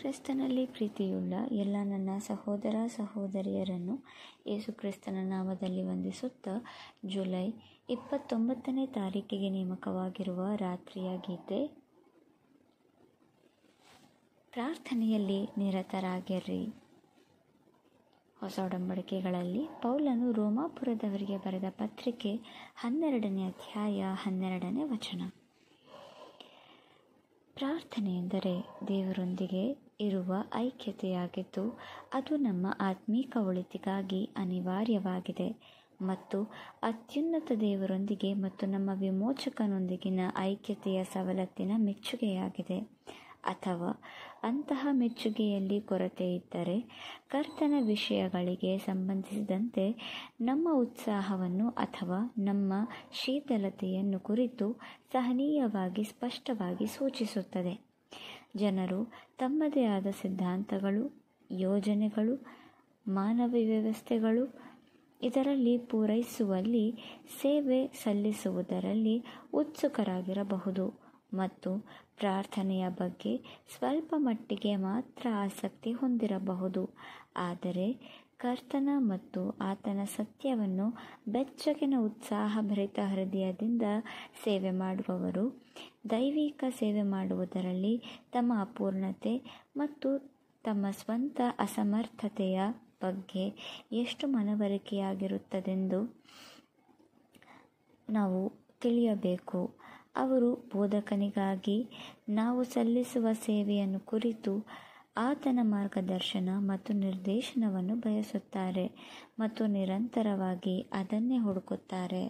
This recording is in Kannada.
ಕ್ರಿಸ್ತನಲ್ಲಿ ಪ್ರೀತಿಯುಳ್ಳ ಎಲ್ಲ ನನ್ನ ಸಹೋದರ ಸಹೋದರಿಯರನ್ನು ಯೇಸು ಕ್ರಿಸ್ತನ ನಾಮದಲ್ಲಿ ವಂದಿಸುತ್ತಾ ಜುಲೈ ಇಪ್ಪತ್ತೊಂಬತ್ತನೇ ತಾರೀಕಿಗೆ ನೇಮಕವಾಗಿರುವ ರಾತ್ರಿಯ ಗೀತೆ ಪ್ರಾರ್ಥನೆಯಲ್ಲಿ ನಿರತರಾಗಿರ್ರಿ ಹೊಸ ಒಡಂಬಡಿಕೆಗಳಲ್ಲಿ ಪೌಲನು ರೋಮಾಪುರದವರಿಗೆ ಬರೆದ ಪತ್ರಿಕೆ ಹನ್ನೆರಡನೇ ಅಧ್ಯಾಯ ಹನ್ನೆರಡನೇ ವಚನ ಪ್ರಾರ್ಥನೆ ಎಂದರೆ ದೇವರೊಂದಿಗೆ ಇರುವ ಐಕ್ಯತೆಯಾಗಿದ್ದು ಅದು ನಮ್ಮ ಆತ್ಮೀಕ ಒಳಿತಿಗಾಗಿ ಅನಿವಾರ್ಯವಾಗಿದೆ ಮತ್ತು ಅತ್ಯುನ್ನತ ದೇವರೊಂದಿಗೆ ಮತ್ತು ನಮ್ಮ ವಿಮೋಚಕನೊಂದಿಗಿನ ಐಕ್ಯತೆಯ ಸವಲತ್ತಿನ ಮೆಚ್ಚುಗೆಯಾಗಿದೆ ಅಥವಾ ಅಂತಹ ಮೆಚ್ಚುಗೆಯಲ್ಲಿ ಕೊರತೆ ಇದ್ದರೆ ಕರ್ತನ ವಿಷಯಗಳಿಗೆ ಸಂಬಂಧಿಸಿದಂತೆ ನಮ್ಮ ಉತ್ಸಾಹವನ್ನು ಅಥವಾ ನಮ್ಮ ಶೀತಲತೆಯನ್ನು ಕುರಿತು ಸಹನೀಯವಾಗಿ ಸ್ಪಷ್ಟವಾಗಿ ಸೂಚಿಸುತ್ತದೆ ಜನರು ತಮ್ಮದೇ ಆದ ಸಿದ್ಧಾಂತಗಳು ಯೋಜನೆಗಳು ಮಾನವ ವ್ಯವಸ್ಥೆಗಳು ಇದರಲ್ಲಿ ಪೂರೈಸುವಲ್ಲಿ ಸೇವೆ ಸಲ್ಲಿಸುವುದರಲ್ಲಿ ಉತ್ಸುಕರಾಗಿರಬಹುದು ಮತ್ತು ಪ್ರಾರ್ಥನೆಯ ಬಗ್ಗೆ ಸ್ವಲ್ಪ ಮಟ್ಟಿಗೆ ಮಾತ್ರ ಆಸಕ್ತಿ ಹೊಂದಿರಬಹುದು ಆದರೆ ಕರ್ತನ ಮತ್ತು ಆತನ ಸತ್ಯವನ್ನು ಬೆಚ್ಚಗಿನ ಉತ್ಸಾಹಭರಿತ ಹೃದಯದಿಂದ ಸೇವೆ ಮಾಡುವವರು ದೈವಿಕ ಸೇವೆ ಮಾಡುವುದರಲ್ಲಿ ತಮ್ಮ ಅಪೂರ್ಣತೆ ಮತ್ತು ತಮ್ಮ ಸ್ವಂತ ಅಸಮರ್ಥತೆಯ ಬಗ್ಗೆ ಎಷ್ಟು ಮನವರಿಕೆಯಾಗಿರುತ್ತದೆಂದು ನಾವು ತಿಳಿಯಬೇಕು ಅವರು ಬೋಧಕನಿಗಾಗಿ ನಾವು ಸಲ್ಲಿಸುವ ಸೇವೆಯನ್ನು ಕುರಿತು ಆತನ ಮಾರ್ಗದರ್ಶನ ಮತ್ತು ನಿರ್ದೇಶನವನ್ನು ಬಯಸುತ್ತಾರೆ ಮತ್ತು ನಿರಂತರವಾಗಿ ಅದನ್ನೇ ಹುಡುಕುತ್ತಾರೆ